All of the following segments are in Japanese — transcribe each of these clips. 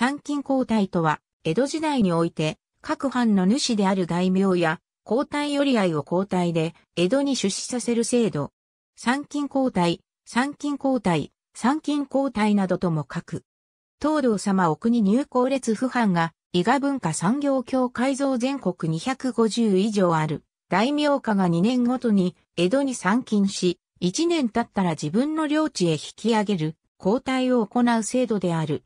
参勤交代とは、江戸時代において、各藩の主である大名や、交代寄合を交代で、江戸に出資させる制度。参勤交代、参勤交代、参勤交代などとも書く。東道様奥国入校列府藩が、伊賀文化産業協会造全国250以上ある。大名家が2年ごとに江戸に参勤し、1年経ったら自分の領地へ引き上げる、交代を行う制度である。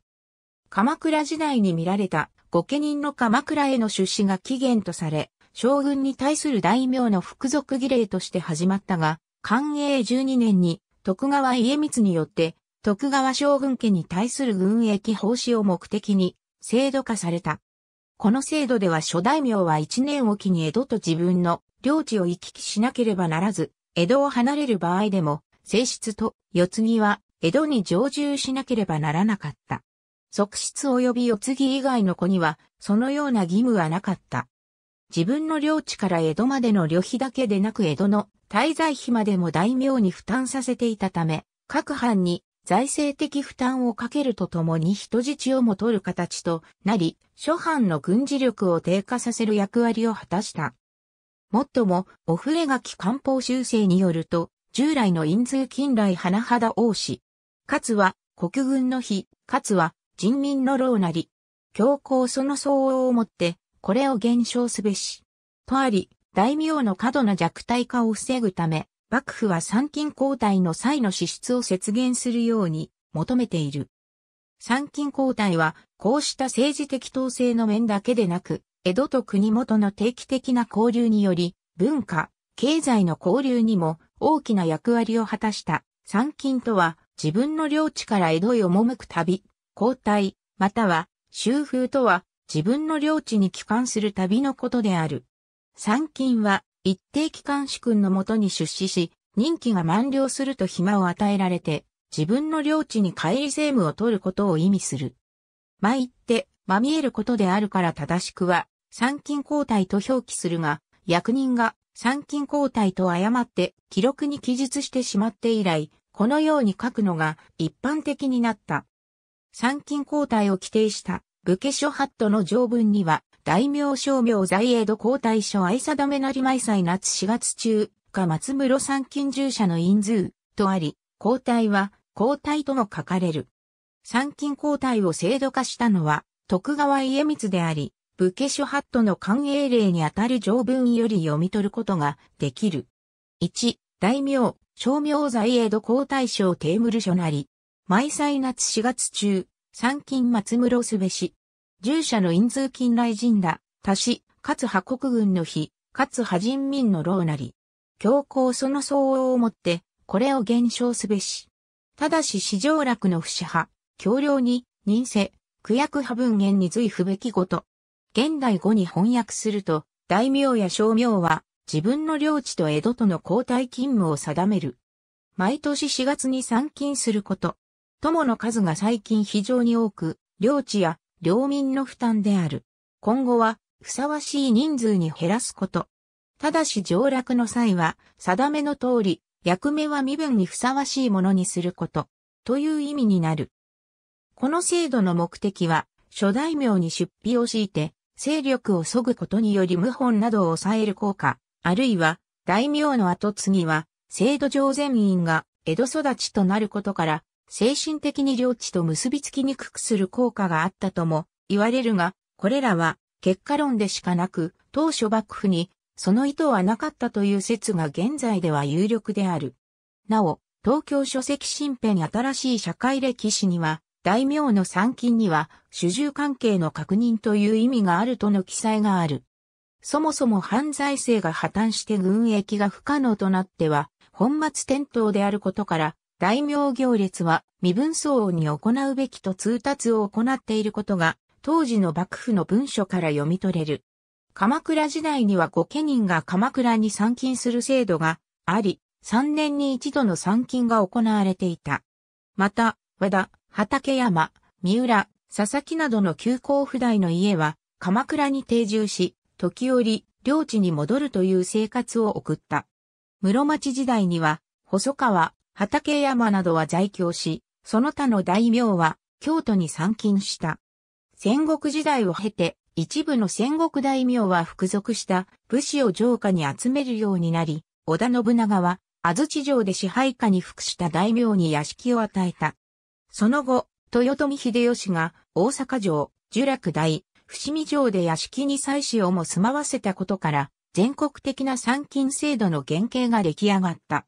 鎌倉時代に見られた御家人の鎌倉への出資が起源とされ、将軍に対する大名の服属儀礼として始まったが、寛永12年に徳川家光によって徳川将軍家に対する軍役奉仕を目的に制度化された。この制度では諸大名は1年おきに江戸と自分の領地を行き来しなければならず、江戸を離れる場合でも、正室と世継ぎは江戸に常住しなければならなかった。側室及び世継ぎ以外の子には、そのような義務はなかった。自分の領地から江戸までの旅費だけでなく江戸の滞在費までも大名に負担させていたため、各藩に財政的負担をかけるとともに人質をも取る形となり、諸藩の軍事力を低下させる役割を果たした。もっとも、お触れ書き官報修正によると、従来の印通近来花肌王子、かつは国軍の日、かつは人民の老なり、教皇その相応をもって、これを減少すべし。とあり、大名の過度な弱体化を防ぐため、幕府は参勤交代の際の支出を節減するように求めている。参勤交代は、こうした政治的統制の面だけでなく、江戸と国元の定期的な交流により、文化、経済の交流にも大きな役割を果たした。参勤とは、自分の領地から江戸へ赴く旅、交代、または修風とは自分の領地に帰還する旅のことである。参勤は一定期間主君のもとに出資し、任期が満了すると暇を与えられて、自分の領地に帰り税務を取ることを意味する。まいって、まみえることであるから正しくは、参勤交代と表記するが、役人が参勤交代と誤って記録に記述してしまって以来、このように書くのが一般的になった。参勤交代を規定した武家諸法度の条文には、大名商名在営度交代所愛定めなり毎歳夏4月中、か松室参勤従者の人数、とあり、交代は、交代とも書かれる。参勤交代を制度化したのは、徳川家光であり、武家諸法度の官営令にあたる条文より読み取ることができる。1、大名、商名在営度交代所テーブル所なり、毎歳夏4月中、参勤松室すべし。従者の因通近来人ら、多し、かつ破国軍の日、かつ破人民の老なり。強行その相応をもって、これを減少すべし。ただし市上楽の不死派、強領に、任せ、区役派文言に随不べきごと。現代語に翻訳すると、大名や小名は、自分の領地と江戸との交代勤務を定める。毎年4月に参勤すること。友の数が最近非常に多く、領地や領民の負担である。今後は、ふさわしい人数に減らすこと。ただし上落の際は、定めの通り、役目は身分にふさわしいものにすること、という意味になる。この制度の目的は、諸大名に出費を敷いて、勢力を削ぐことにより謀反などを抑える効果、あるいは、大名の後継ぎは、制度上全員が江戸育ちとなることから、精神的に領地と結びつきにくくする効果があったとも言われるが、これらは結果論でしかなく、当初幕府にその意図はなかったという説が現在では有力である。なお、東京書籍新編新しい社会歴史には、大名の参勤には、主従関係の確認という意味があるとの記載がある。そもそも犯罪性が破綻して軍役が不可能となっては、本末転倒であることから、大名行列は身分相応に行うべきと通達を行っていることが、当時の幕府の文書から読み取れる。鎌倉時代には御家人が鎌倉に参勤する制度があり、3年に一度の参勤が行われていた。また、和田、畠山、三浦、佐々木などの旧甲府代の家は、鎌倉に定住し、時折、領地に戻るという生活を送った。室町時代には、細川、畠山などは在京し、その他の大名は京都に参勤した。戦国時代を経て、一部の戦国大名は服属した武士を城下に集めるようになり、織田信長は安土城で支配下に服した大名に屋敷を与えた。その後、豊臣秀吉が大阪城、樹楽大、伏見城で屋敷に妻子をも住まわせたことから、全国的な参勤制度の原型が出来上がった。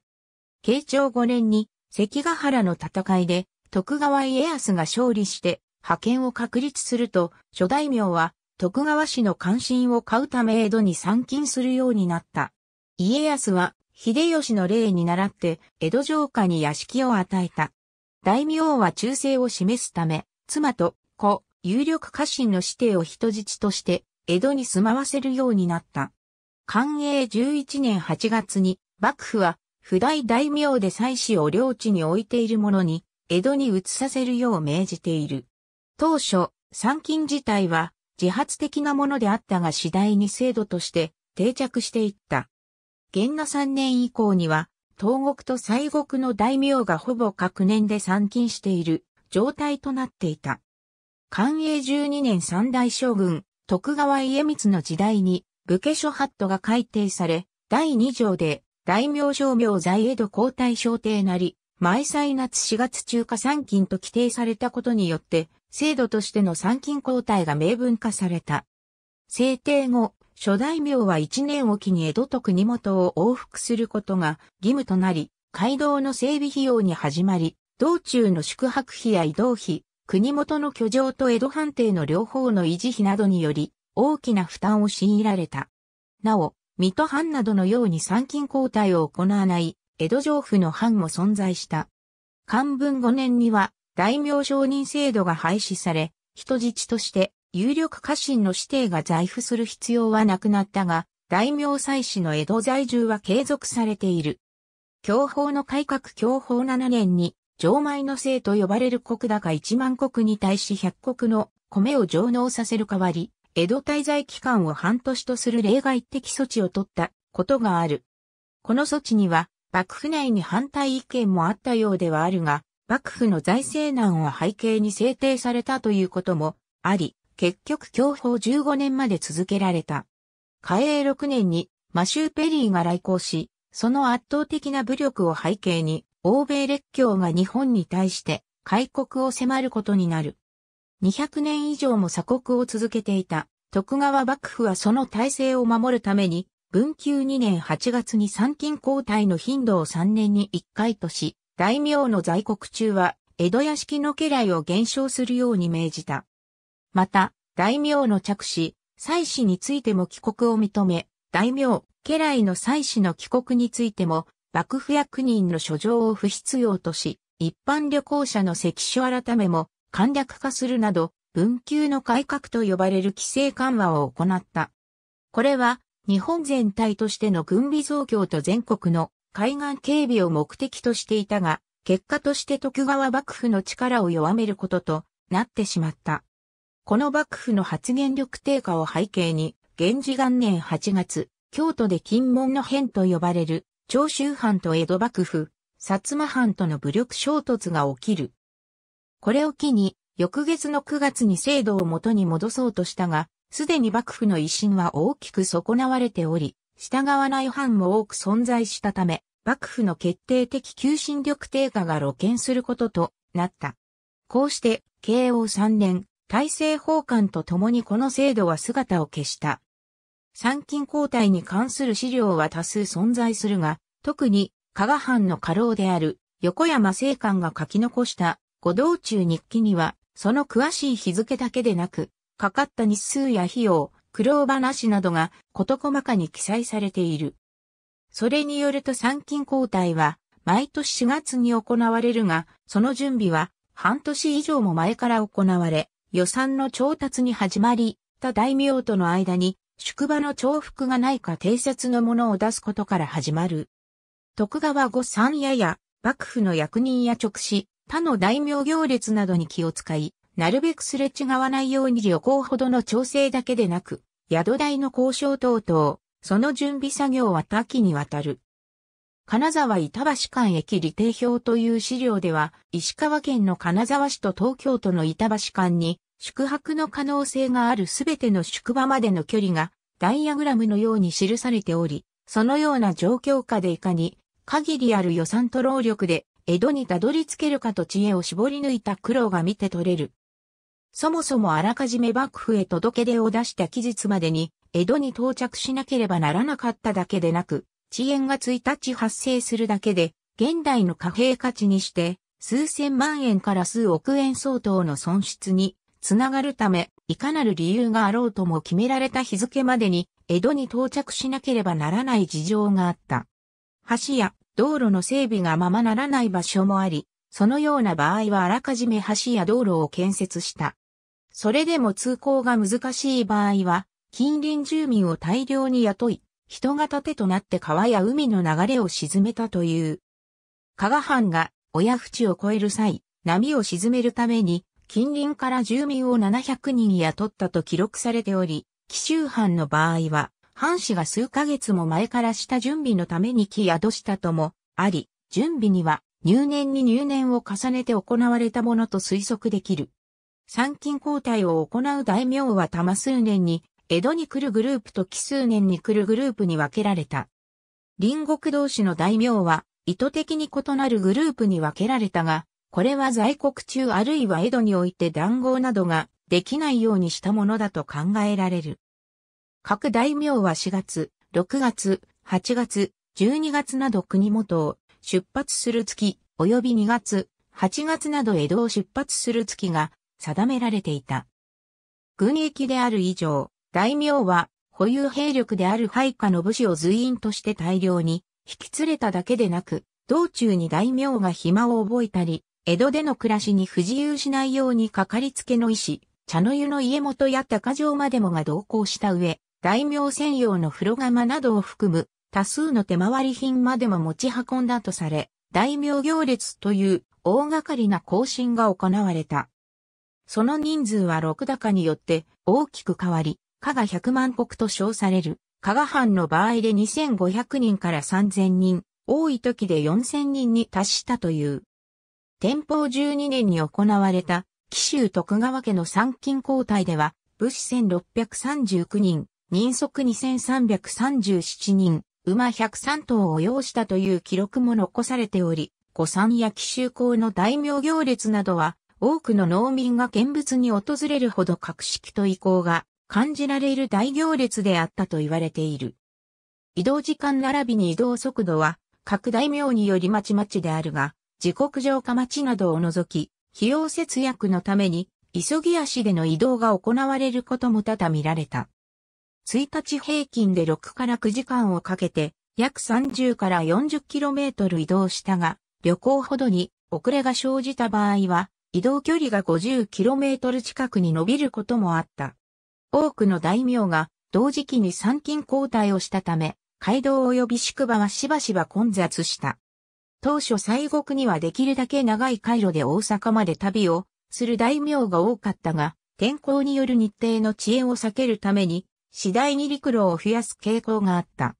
慶長5年に関ヶ原の戦いで徳川家康が勝利して派遣を確立すると諸大名は徳川氏の関心を買うため江戸に参勤するようになった。家康は秀吉の例に倣って江戸城下に屋敷を与えた。大名は忠誠を示すため、妻と子、有力家臣の指定を人質として江戸に住まわせるようになった。寛永11年8月に幕府は不代大名で祭祀を領地に置いている者に、江戸に移させるよう命じている。当初、参勤自体は自発的なものであったが次第に制度として定着していった。元那三年以降には、東国と西国の大名がほぼ各年で参勤している状態となっていた。寛永十二年三大将軍、徳川家光の時代に、武家諸法度が改定され、第二条で大名商名在江戸交代商定なり、毎歳夏4月中華参勤と規定されたことによって、制度としての参勤交代が明文化された。制定後、諸大名は一年おきに江戸と国元を往復することが義務となり、街道の整備費用に始まり、道中の宿泊費や移動費、国元の居城と江戸判定の両方の維持費などにより、大きな負担を強いられた。なお、水戸藩などのように参勤交代を行わない江戸城府の藩も存在した。漢文5年には大名承認制度が廃止され、人質として有力家臣の指定が在府する必要はなくなったが、大名祭祀の江戸在住は継続されている。享保の改革享保7年に、上米の姓と呼ばれる国高1万国に対し100国の米を上納させる代わり、江戸滞在期間を半年とする例外的措置を取ったことがある。この措置には、幕府内に反対意見もあったようではあるが、幕府の財政難を背景に制定されたということもあり、結局享保15年まで続けられた。嘉永6年にマシュー・ペリーが来航し、その圧倒的な武力を背景に、欧米列強が日本に対して開国を迫ることになる。200年以上も鎖国を続けていた徳川幕府はその体制を守るために、文久2年8月に参勤交代の頻度を3年に1回とし、大名の在国中は、江戸屋敷の家来を減少するように命じた。また、大名の着手、祭祀についても帰国を認め、大名、家来の祭祀の帰国についても、幕府役人の書状を不必要とし、一般旅行者の関所改めも簡略化するなど、文久の改革と呼ばれる規制緩和を行った。これは、日本全体としての軍備増強と全国の海岸警備を目的としていたが、結果として徳川幕府の力を弱めることとなってしまった。この幕府の発言力低下を背景に、源氏元年8月、京都で金門の変と呼ばれる、長州藩と江戸幕府、薩摩藩との武力衝突が起きる。これを機に、翌月の9月に制度を元に戻そうとしたが、すでに幕府の威信は大きく損なわれており、従わない藩も多く存在したため、幕府の決定的求心力低下が露見することとなった。こうして、慶応3年、大政奉還とともにこの制度は姿を消した。参勤交代に関する資料は多数存在するが、特に、加賀藩の家老である横山聖官が書き残したご道中日記には、その詳しい日付だけでなく、かかった日数や費用、苦労話などが事細かに記載されている。それによると参勤交代は、毎年4月に行われるが、その準備は半年以上も前から行われ、予算の調達に始まり、他大名との間に宿場の重複がないか定説のものを出すことから始まる。徳川御三家や幕府の役人や直使、他の大名行列などに気を使い、なるべくすれ違わないように旅行ほどの調整だけでなく、宿代の交渉等々、その準備作業は多岐にわたる。金沢板橋間駅理定表という資料では、石川県の金沢市と東京都の板橋間に、宿泊の可能性があるすべての宿場までの距離が、ダイアグラムのように記されており、そのような状況下でいかに、限りある予算と労力で江戸にたどり着けるかと知恵を絞り抜いた苦労が見て取れる。そもそもあらかじめ幕府へ届け出を出した期日までに、江戸に到着しなければならなかっただけでなく、遅延が1日発生するだけで、現代の貨幣価値にして、数千万円から数億円相当の損失につながるため、いかなる理由があろうとも決められた日付までに江戸に到着しなければならない事情があった。橋や道路の整備がままならない場所もあり、そのような場合はあらかじめ橋や道路を建設した。それでも通行が難しい場合は、近隣住民を大量に雇い、人が盾となって川や海の流れを沈めたという。加賀藩が親淵を越える際、波を沈めるために、近隣から住民を700人雇ったと記録されており、紀州藩の場合は、藩士が数ヶ月も前からした準備のために木宿したともあり、準備には入念に入念を重ねて行われたものと推測できる。参勤交代を行う大名は多摩数年に、江戸に来るグループと奇数年に来るグループに分けられた。隣国同士の大名は、意図的に異なるグループに分けられたが、これは在国中あるいは江戸において談合などができないようにしたものだと考えられる。各大名は4月、6月、8月、12月など国元を出発する月、及び2月、8月など江戸を出発する月が定められていた。軍役である以上、大名は保有兵力である配下の武士を随員として大量に引き連れただけでなく、道中に大名が暇を覚えたり、江戸での暮らしに不自由しないようにかかりつけの医師、茶の湯の家元や高城までもが同行した上、大名専用の風呂釜などを含む多数の手回り品までも持ち運んだとされ、大名行列という大掛かりな行進が行われた。その人数は六高によって大きく変わり、加賀百万国と称される、加賀藩の場合で2500人から3000人、多い時で4000人に達したという。天保12年に行われた、紀州徳川家の参勤交代では、武士1639人、人足2337人、馬103頭を要したという記録も残されており、古参や奇襲校の大名行列などは、多くの農民が見物に訪れるほど格式と意向が感じられる大行列であったと言われている。移動時間並びに移動速度は、各大名によりまちまちであるが、時刻上か町などを除き、費用節約のために、急ぎ足での移動が行われることも多々見られた。1日平均で6から9時間をかけて、約30から 40km 移動したが、旅行ほどに遅れが生じた場合は、移動距離が 50km 近くに伸びることもあった。多くの大名が同時期に参勤交代をしたため、街道及び宿場はしばしば混雑した。当初西国にはできるだけ長い回路で大阪まで旅をする大名が多かったが、天候による日程の遅延を避けるために、次第に陸路を増やす傾向があった。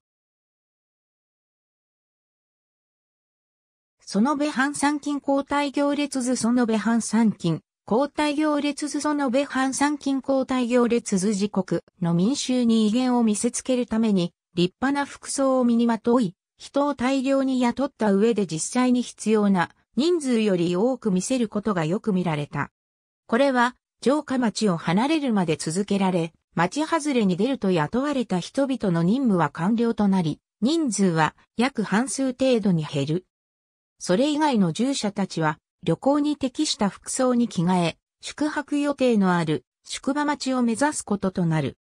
そのべ半三金交代行列図そのべ半三金、交代行列図そのべ半三金交代行列図時刻の民衆に威厳を見せつけるために、立派な服装を身にまとい、人を大量に雇った上で実際に必要な人数より多く見せることがよく見られた。これは、城下町を離れるまで続けられ、町外れに出ると雇われた人々の任務は完了となり、人数は約半数程度に減る。それ以外の従者たちは旅行に適した服装に着替え、宿泊予定のある宿場町を目指すこととなる。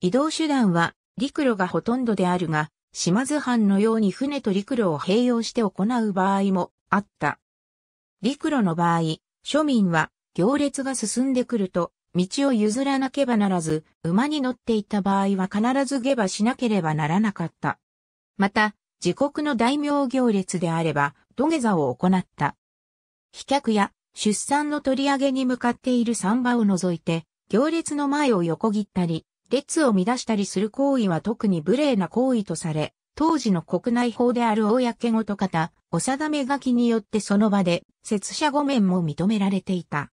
移動手段は陸路がほとんどであるが、島津藩のように船と陸路を併用して行う場合もあった。陸路の場合、庶民は行列が進んでくると道を譲らなければならず、馬に乗っていた場合は必ず下馬しなければならなかった。また、自国の大名行列であれば、土下座を行った。飛脚や出産の取り上げに向かっている三馬を除いて、行列の前を横切ったり、列を乱したりする行為は特に無礼な行為とされ、当時の国内法である公ごと方、お定め書きによってその場で、拙者御免も認められていた。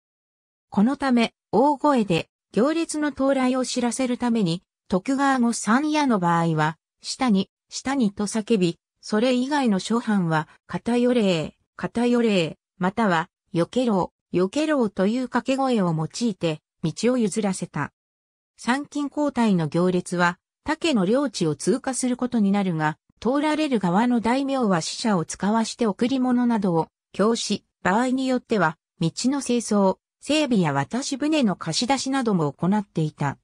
このため、大声で行列の到来を知らせるために、徳川後三夜の場合は、下に、下にと叫び、それ以外の諸藩は、偏れ、偏れ、または、よけろう、よけろうという掛け声を用いて、道を譲らせた。参勤交代の行列は、竹の領地を通過することになるが、通られる側の大名は死者を使わして贈り物などを、教師、場合によっては、道の清掃、整備や渡し船の貸し出しなども行っていた。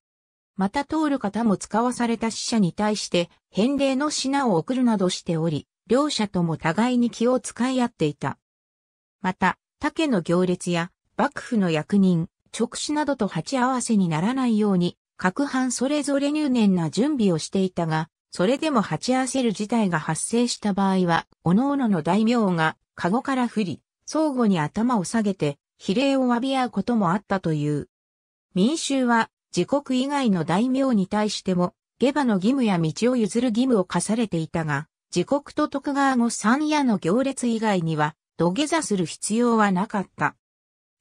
また通る方も使わされた死者に対して返礼の品を送るなどしており、両者とも互いに気を使い合っていた。また、竹の行列や幕府の役人、直視などと鉢合わせにならないように、各藩それぞれ入念な準備をしていたが、それでも鉢合わせる事態が発生した場合は、各々の大名が、籠から振り、相互に頭を下げて、比例を詫び合うこともあったという。民衆は自国以外の大名に対しても、下馬の義務や道を譲る義務を課されていたが、自国と徳川の三夜の行列以外には、土下座する必要はなかった。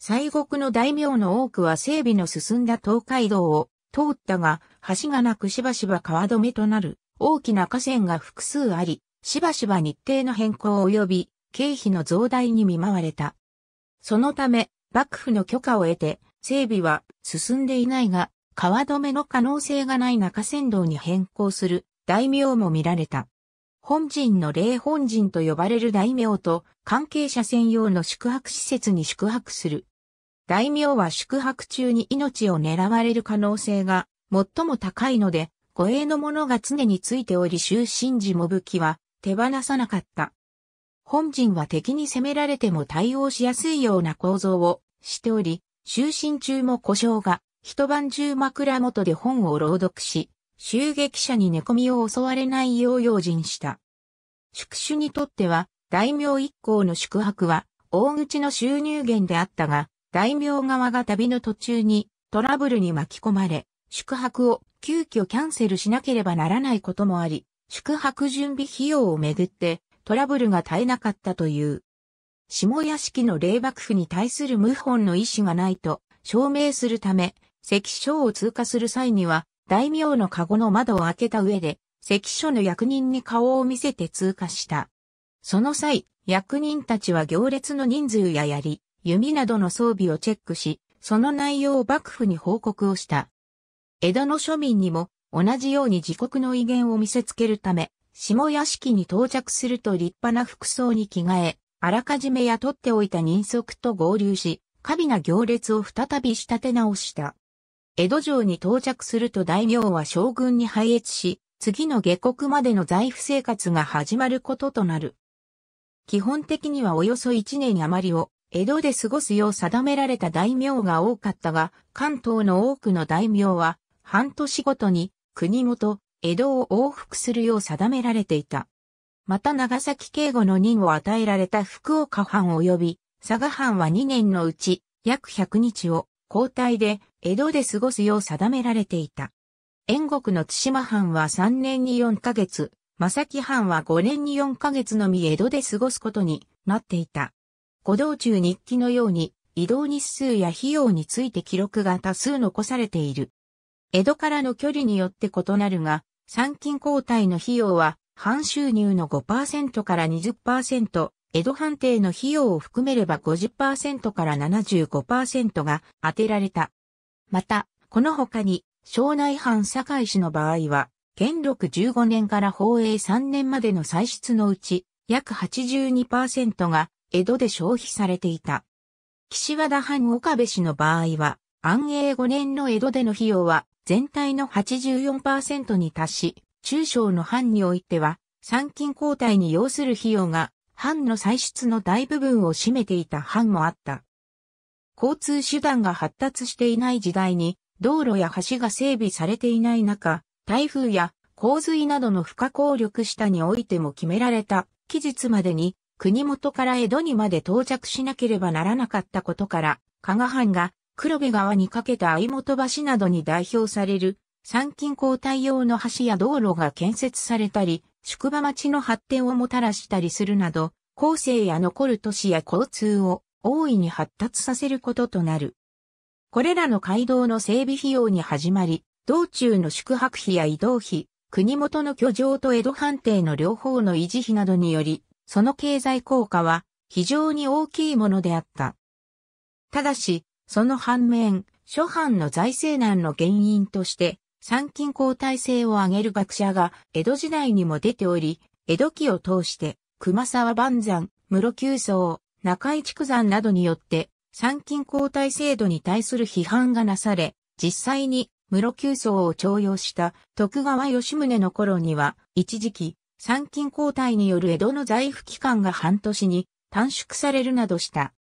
西国の大名の多くは整備の進んだ東海道を通ったが、橋がなくしばしば川止めとなる大きな河川が複数あり、しばしば日程の変更及び経費の増大に見舞われた。そのため、幕府の許可を得て、整備は進んでいないが、川止めの可能性がない中山道に変更する大名も見られた。本陣の霊本陣と呼ばれる大名と関係者専用の宿泊施設に宿泊する。大名は宿泊中に命を狙われる可能性が最も高いので、護衛の者が常についており就寝時も武器は手放さなかった。本陣は敵に攻められても対応しやすいような構造をしており、就寝中も故障が一晩中枕元で本を朗読し、襲撃者に寝込みを襲われないよう用心した。宿主にとっては、大名一行の宿泊は、大口の収入源であったが、大名側が旅の途中にトラブルに巻き込まれ、宿泊を急遽キャンセルしなければならないこともあり、宿泊準備費用をめぐってトラブルが絶えなかったという。下屋敷の霊幕府に対する謀反の意思がないと証明するため、関所を通過する際には、大名の籠の窓を開けた上で、関所の役人に顔を見せて通過した。その際、役人たちは行列の人数や槍、弓などの装備をチェックし、その内容を幕府に報告をした。江戸の庶民にも同じように自国の威厳を見せつけるため、下屋敷に到着すると立派な服装に着替え、あらかじめ雇っておいた人足と合流し、過敏な行列を再び仕立て直した。江戸城に到着すると大名は将軍に配越し、次の下国までの財布生活が始まることとなる。基本的にはおよそ1年余りを江戸で過ごすよう定められた大名が多かったが、関東の多くの大名は半年ごとに国元、江戸を往復するよう定められていた。また長崎警護の任を与えられた福岡藩及び佐賀藩は2年のうち約100日を交代で江戸で過ごすよう定められていた。縁国の津島藩は3年に4ヶ月、正木藩は5年に4ヶ月のみ江戸で過ごすことになっていた。古道中日記のように移動日数や費用について記録が多数残されている。江戸からの距離によって異なるが、参勤交代の費用は、半収入の5%から20%、江戸判定の費用を含めれば50%から75%が当てられた。また、この他に、省内藩堺市の場合は、元禄15年から法永3年までの歳出のうち、約82%が江戸で消費されていた。岸和田藩岡部氏の場合は、安永5年の江戸での費用は全体の84%に達し、中小の藩においては、参勤交代に要する費用が、藩の歳出の大部分を占めていた藩もあった。交通手段が発達していない時代に、道路や橋が整備されていない中、台風や洪水などの不可抗力下においても決められた期日までに国元から江戸にまで到着しなければならなかったことから、加賀藩が黒部川に架けた相本橋などに代表される、参勤交代用の橋や道路が建設されたり、宿場町の発展をもたらしたりするなど、後世や残る都市や交通を大いに発達させることとなる。これらの街道の整備費用に始まり、道中の宿泊費や移動費、国元の居城と江戸判定の両方の維持費などにより、その経済効果は非常に大きいものであった。ただし、その反面、諸藩の財政難の原因として、参勤交代制を挙げる学者が江戸時代にも出ており、江戸期を通して熊沢万山、室急層、中井畜山などによって参勤交代制度に対する批判がなされ、実際に室急層を徴用した徳川吉宗の頃には、一時期、参勤交代による江戸の財布期間が半年に短縮されるなどした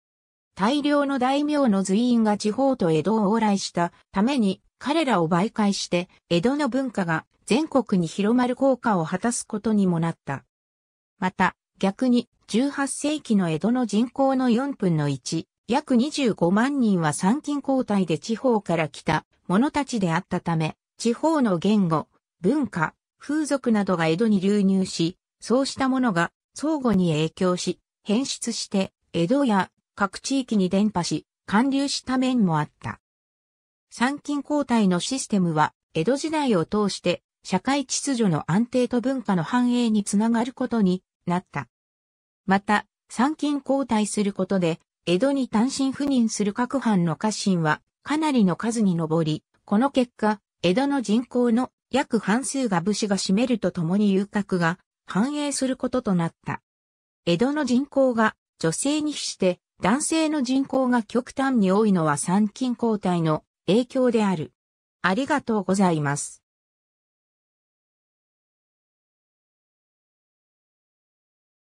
大量の大名の随員が地方と江戸を往来したために彼らを媒介して江戸の文化が全国に広まる効果を果たすことにもなった。また逆に18世紀の江戸の人口の4分の1、約25万人は参勤交代で地方から来た者たちであったため、地方の言語、文化、風俗などが江戸に流入し、そうしたものが相互に影響し、変質して江戸や各地域に伝播し、還流した面もあった。参勤交代のシステムは、江戸時代を通して、社会秩序の安定と文化の繁栄につながることになった。また、参勤交代することで、江戸に単身赴任する各藩の家臣は、かなりの数に上り、この結果、江戸の人口の約半数が武士が占めるとともに遊郭が繁栄することとなった。江戸の人口が女性に比して男性の人口が極端に多いのは参勤交代の影響である。ありがとうございます。